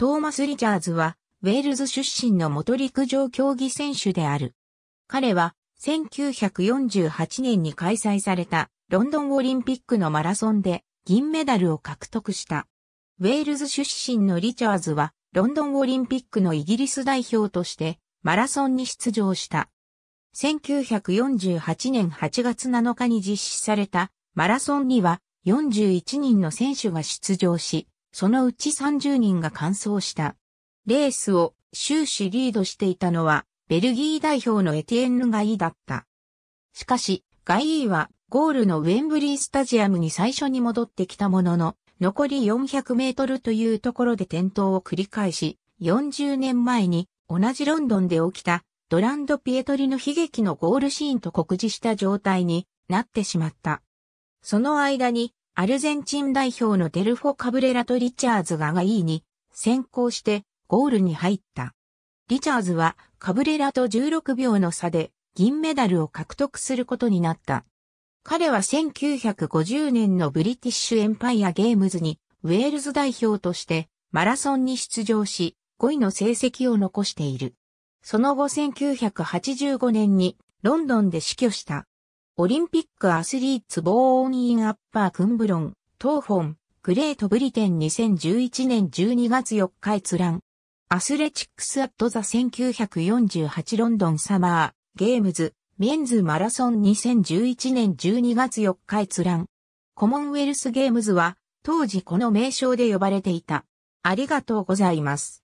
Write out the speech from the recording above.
トーマス・リチャーズは、ウェールズ出身の元陸上競技選手である。彼は、1948年に開催されたロンドンオリンピックのマラソンで銀メダルを獲得した。ウェールズ出身のリチャーズはロンドンオリンピックのイギリス代表としてマラソンに出場した。1948年8月7日に実施されたマラソンには41人の選手が出場し、そのうち30人が完走した。レースを終始リードしていたのは、ベルギー代表のエティエンヌ・ガイだった。しかし、ガイーはゴールのウェンブリースタジアムに最初に戻ってきたものの、残り400メートルというところで転倒を繰り返し、40年前に同じロンドンで起きたドランド・ピエトリの悲劇のゴールシーンと酷似した状態になってしまった。その間にアルゼンチン代表のデルフォ・カブレラとリチャーズががいいに先行してゴールに入った。リチャーズはカブレラと16秒の差で銀メダルを獲得することになった。彼は1950年のブリティッシュエンパイアゲームズにウェールズ代表としてマラソンに出場し5位の成績を残している。その後1985年にロンドンで死去した。オリンピックアスリーツボーンインアッパークンブロン、東本、グレートブリテン2011年12月4日閲覧。アスレチックスアットザ1948ロンドンサマー、ゲームズ、メンズマラソン2011年12月4日閲覧。コモンウェルスゲームズは、当時この名称で呼ばれていた。ありがとうございます。